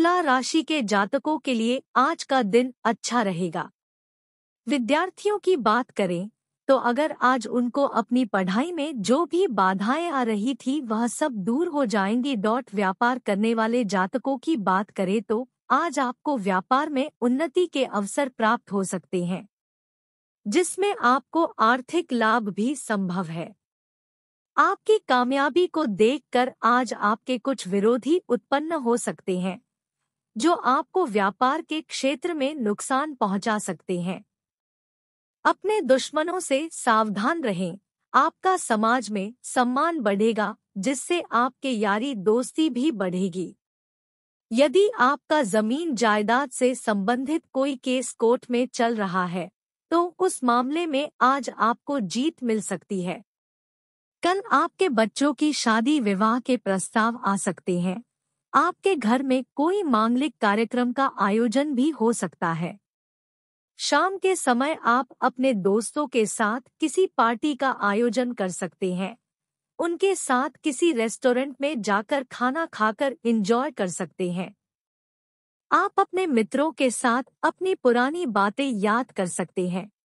तुला राशि के जातकों के लिए आज का दिन अच्छा रहेगा विद्यार्थियों की बात करें तो अगर आज उनको अपनी पढ़ाई में जो भी बाधाएं आ रही थी वह सब दूर हो जाएंगी डॉट व्यापार करने वाले जातकों की बात करें तो आज आपको व्यापार में उन्नति के अवसर प्राप्त हो सकते हैं जिसमें आपको आर्थिक लाभ भी संभव है आपकी कामयाबी को देखकर आज आपके कुछ विरोधी उत्पन्न हो सकते हैं जो आपको व्यापार के क्षेत्र में नुकसान पहुंचा सकते हैं अपने दुश्मनों से सावधान रहें आपका समाज में सम्मान बढ़ेगा जिससे आपके यारी दोस्ती भी बढ़ेगी यदि आपका जमीन जायदाद से संबंधित कोई केस कोर्ट में चल रहा है तो उस मामले में आज आपको जीत मिल सकती है कल आपके बच्चों की शादी विवाह के प्रस्ताव आ सकते हैं आपके घर में कोई मांगलिक कार्यक्रम का आयोजन भी हो सकता है शाम के समय आप अपने दोस्तों के साथ किसी पार्टी का आयोजन कर सकते हैं उनके साथ किसी रेस्टोरेंट में जाकर खाना खाकर एंजॉय कर सकते हैं आप अपने मित्रों के साथ अपनी पुरानी बातें याद कर सकते हैं